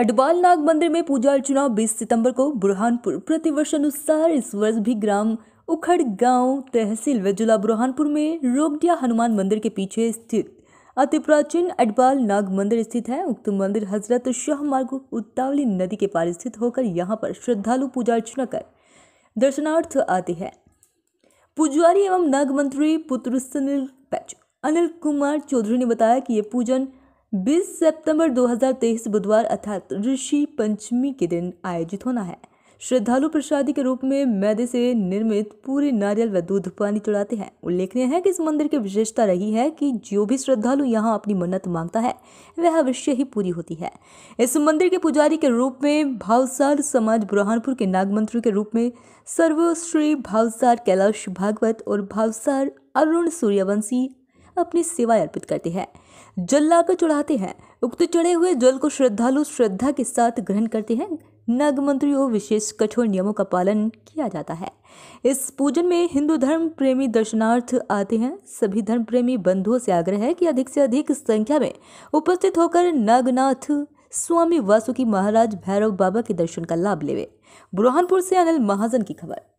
अडवाल नाग मंदिर में पूजा अर्चना 20 सितंबर को बुरहानपुर प्रतिवर्ष अनुसार इस वर्ष भी ग्राम उखड़ गांव तहसील व जिला बुरहानपुर में रोगडिया हनुमान मंदिर के पीछे स्थित अति प्राचीन अडबाल नाग मंदिर स्थित है उक्त मंदिर हजरत शाह मार्ग उत्तावली नदी के पार स्थित होकर यहाँ पर श्रद्धालु पूजा अर्चना कर दर्शनार्थ आते हैं पुजारी एवं नाग मंत्री पुत्र सुनील पैच अनिल कुमार चौधरी ने बताया कि ये पूजन 20 सितंबर 2023 बुधवार अर्थात ऋषि पंचमी के दिन आयोजित होना है श्रद्धालु प्रसादी के रूप में मैदे से निर्मित पूरे नारियल व दूध पानी चढ़ाते हैं उल्लेखनीय है कि इस मंदिर की विशेषता रही है कि जो भी श्रद्धालु यहां अपनी मन्नत मांगता है वह अवश्य ही पूरी होती है इस मंदिर के पुजारी के रूप में भावसार समाज बुरहानपुर के नाग मंत्री के रूप में सर्वश्री भावसार कैलाश भागवत और भावसार अरुण सूर्यवंशी अपनी सेवा अर्पित करते हैं जल लाकर चढ़ाते हैं उक्त चढ़े हुए जल को श्रद्धालु श्रद्धा के साथ ग्रहण करते हैं नाग मंत्री और विशेष कठोर नियमों का पालन किया जाता है इस पूजन में हिंदू धर्म प्रेमी दर्शनार्थ आते हैं सभी धर्म प्रेमी बंधुओं से आग्रह है कि अधिक से अधिक संख्या में उपस्थित होकर नागनाथ स्वामी वासुकी महाराज भैरव बाबा के दर्शन का लाभ लेवे बुरहानपुर से अनिल महाजन की खबर